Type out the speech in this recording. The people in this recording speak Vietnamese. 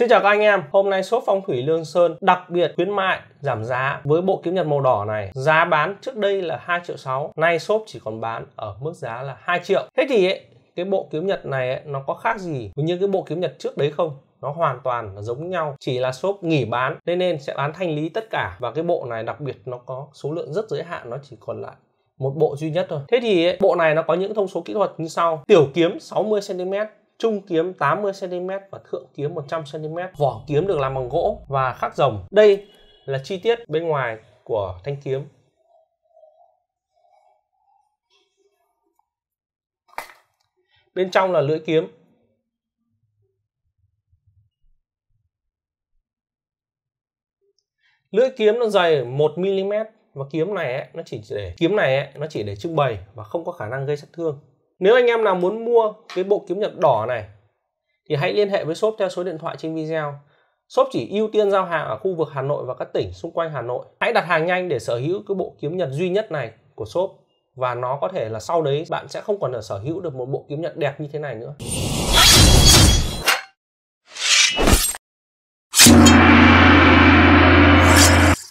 Xin chào các anh em, hôm nay shop phong thủy Lương Sơn đặc biệt khuyến mại giảm giá với bộ kiếm nhật màu đỏ này. Giá bán trước đây là 2 triệu 6, nay shop chỉ còn bán ở mức giá là 2 triệu. Thế thì ấy, cái bộ kiếm nhật này ấy, nó có khác gì với những cái bộ kiếm nhật trước đấy không? nó hoàn toàn là giống nhau chỉ là shop nghỉ bán nên nên sẽ bán thanh lý tất cả và cái bộ này đặc biệt nó có số lượng rất giới hạn nó chỉ còn lại một bộ duy nhất thôi thế thì ấy, bộ này nó có những thông số kỹ thuật như sau tiểu kiếm 60 cm trung kiếm 80cm và thượng kiếm 100cm. Vỏ kiếm được làm bằng gỗ và khắc rồng. Đây là chi tiết bên ngoài của thanh kiếm. Bên trong là lưỡi kiếm. Lưỡi kiếm nó dày 1mm và kiếm này ấy, nó chỉ để kiếm này ấy, nó chỉ để trưng bày và không có khả năng gây sát thương nếu anh em nào muốn mua cái bộ kiếm nhật đỏ này thì hãy liên hệ với shop theo số điện thoại trên video shop chỉ ưu tiên giao hàng ở khu vực Hà Nội và các tỉnh xung quanh Hà Nội hãy đặt hàng nhanh để sở hữu cái bộ kiếm nhật duy nhất này của shop và nó có thể là sau đấy bạn sẽ không còn ở sở hữu được một bộ kiếm nhật đẹp như thế này nữa